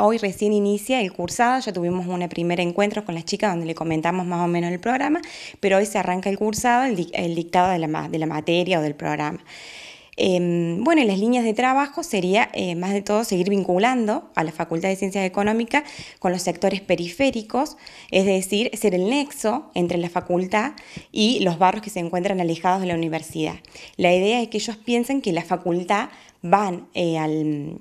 Hoy recién inicia el cursado, ya tuvimos un primer encuentro con las chicas donde le comentamos más o menos el programa, pero hoy se arranca el cursado, el, dictado de la, materia o del programa. Em, bueno, y las líneas de trabajo sería eh, más de todo seguir vinculando a la Facultad de Ciencias Económicas con los sectores periféricos, es decir, ser el nexo entre la facultad y los barrios que se encuentran alejados de la universidad. La idea es que ellos piensen que la facultad van eh, al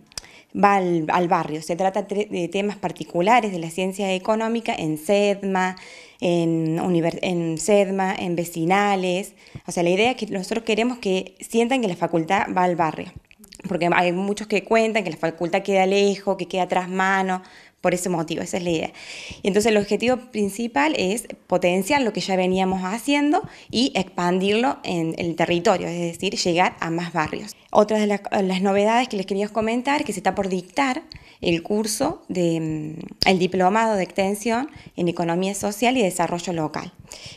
va al, barrio, se trata de temas particulares de la ciencia económica en SEDMA, en, en SEDMA, en vecinales. O sea, la idea es que nosotros queremos que sientan que la facultad va al barrio, porque hay muchos que cuentan que la facultad queda lejos, que queda tras mano, por ese motivo, esa es la idea. Entonces el objetivo principal es potenciar lo que ya veníamos haciendo y expandirlo en el territorio, es decir, llegar a más barrios. Otra de eh, las, novedades que les quería comentar que se está por dictar el curso de mm, el diplomado de extensión en economía social y desarrollo local,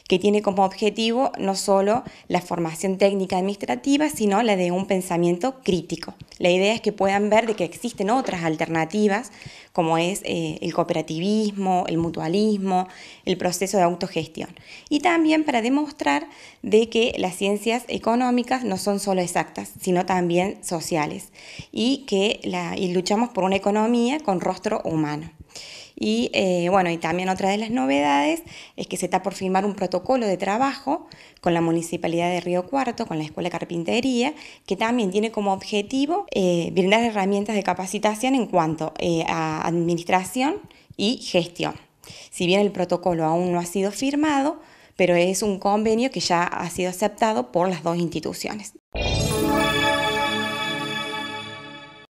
que tiene como objetivo no solo la formación técnica administrativa, sino la de un pensamiento crítico. La idea es que puedan ver de que existen otras alternativas, como es eh, el cooperativismo, el mutualismo, el proceso de autogestión. Y también para demostrar de que las ciencias económicas no son solo exactas, sino también sociales y que la, y luchamos por una economía con rostro humano. Y eh, bueno, y también otra de las novedades es que se está por firmar un protocolo de trabajo con la Municipalidad de Río Cuarto, con la Escuela de Carpintería, que también tiene como objetivo eh, brindar herramientas de capacitación en cuanto eh, a administración y gestión. Si bien el protocolo aún no ha sido firmado, pero es un convenio que ya ha sido aceptado por las dos instituciones.